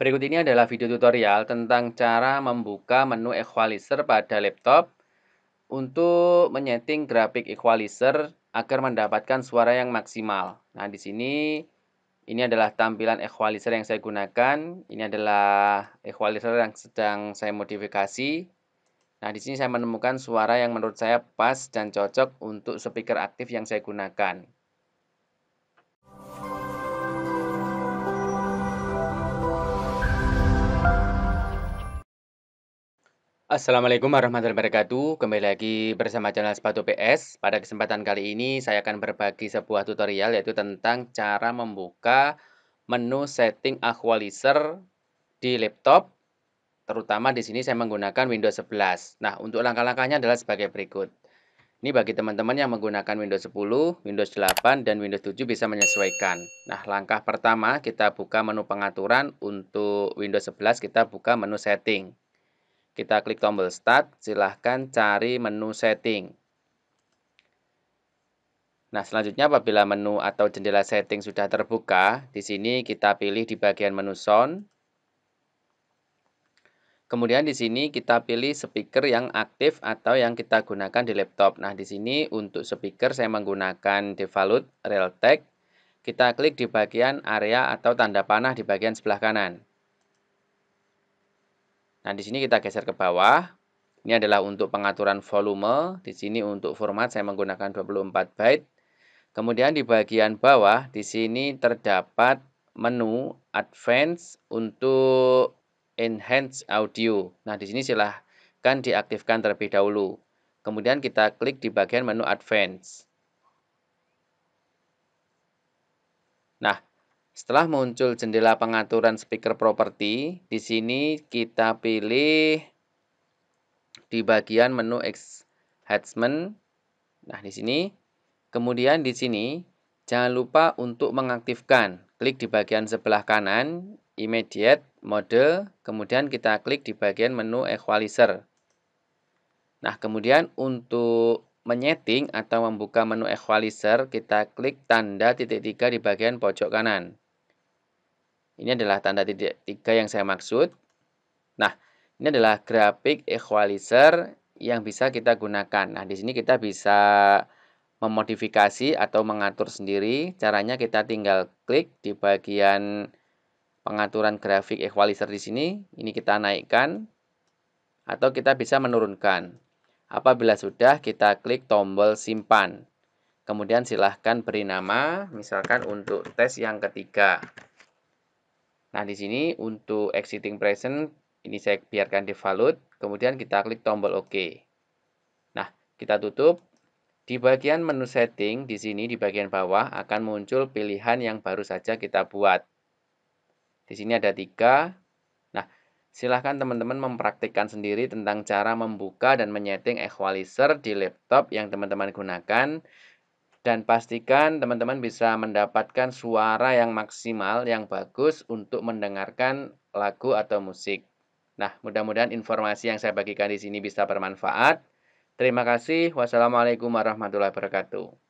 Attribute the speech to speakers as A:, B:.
A: Berikut ini adalah video tutorial tentang cara membuka menu equalizer pada laptop untuk menyeting grafik equalizer agar mendapatkan suara yang maksimal. Nah, di sini ini adalah tampilan equalizer yang saya gunakan. Ini adalah equalizer yang sedang saya modifikasi. Nah, di sini saya menemukan suara yang menurut saya pas dan cocok untuk speaker aktif yang saya gunakan. Assalamualaikum warahmatullahi wabarakatuh. Kembali lagi bersama channel Sepatu PS. Pada kesempatan kali ini saya akan berbagi sebuah tutorial yaitu tentang cara membuka menu setting equalizer di laptop. Terutama di sini saya menggunakan Windows 11. Nah, untuk langkah-langkahnya adalah sebagai berikut. Ini bagi teman-teman yang menggunakan Windows 10, Windows 8, dan Windows 7 bisa menyesuaikan. Nah, langkah pertama kita buka menu pengaturan. Untuk Windows 11 kita buka menu setting. Kita klik tombol Start, silahkan cari menu Setting. Nah, selanjutnya apabila menu atau jendela setting sudah terbuka, di sini kita pilih di bagian menu sound. Kemudian di sini kita pilih speaker yang aktif atau yang kita gunakan di laptop. Nah, di sini untuk speaker saya menggunakan Devalute Realtek. Kita klik di bagian area atau tanda panah di bagian sebelah kanan. Nah, di sini kita geser ke bawah. Ini adalah untuk pengaturan volume. Di sini untuk format saya menggunakan 24 byte. Kemudian di bagian bawah di sini terdapat menu advance untuk enhance audio. Nah, di sini silahkan diaktifkan terlebih dahulu. Kemudian kita klik di bagian menu advance. Nah, setelah muncul jendela pengaturan speaker property, di sini kita pilih di bagian menu enhancement. Nah, di sini. Kemudian di sini jangan lupa untuk mengaktifkan. Klik di bagian sebelah kanan immediate mode, kemudian kita klik di bagian menu equalizer. Nah, kemudian untuk menyeting atau membuka menu equalizer, kita klik tanda titik tiga di bagian pojok kanan. Ini adalah tanda titik tiga yang saya maksud. Nah, ini adalah grafik equalizer yang bisa kita gunakan. Nah, di sini kita bisa memodifikasi atau mengatur sendiri. Caranya kita tinggal klik di bagian pengaturan grafik equalizer di sini. Ini kita naikkan atau kita bisa menurunkan. Apabila sudah, kita klik tombol simpan. Kemudian silahkan beri nama, misalkan untuk tes yang ketiga. Nah, di sini untuk exiting present ini saya biarkan default, kemudian kita klik tombol OK. Nah, kita tutup. Di bagian menu setting di sini di bagian bawah akan muncul pilihan yang baru saja kita buat. Di sini ada tiga. Nah, silahkan teman-teman mempraktikkan sendiri tentang cara membuka dan menyeting equalizer di laptop yang teman-teman gunakan dan pastikan teman-teman bisa mendapatkan suara yang maksimal yang bagus untuk mendengarkan lagu atau musik. Nah, mudah-mudahan informasi yang saya bagikan di sini bisa bermanfaat. Terima kasih. Wassalamualaikum warahmatullahi wabarakatuh.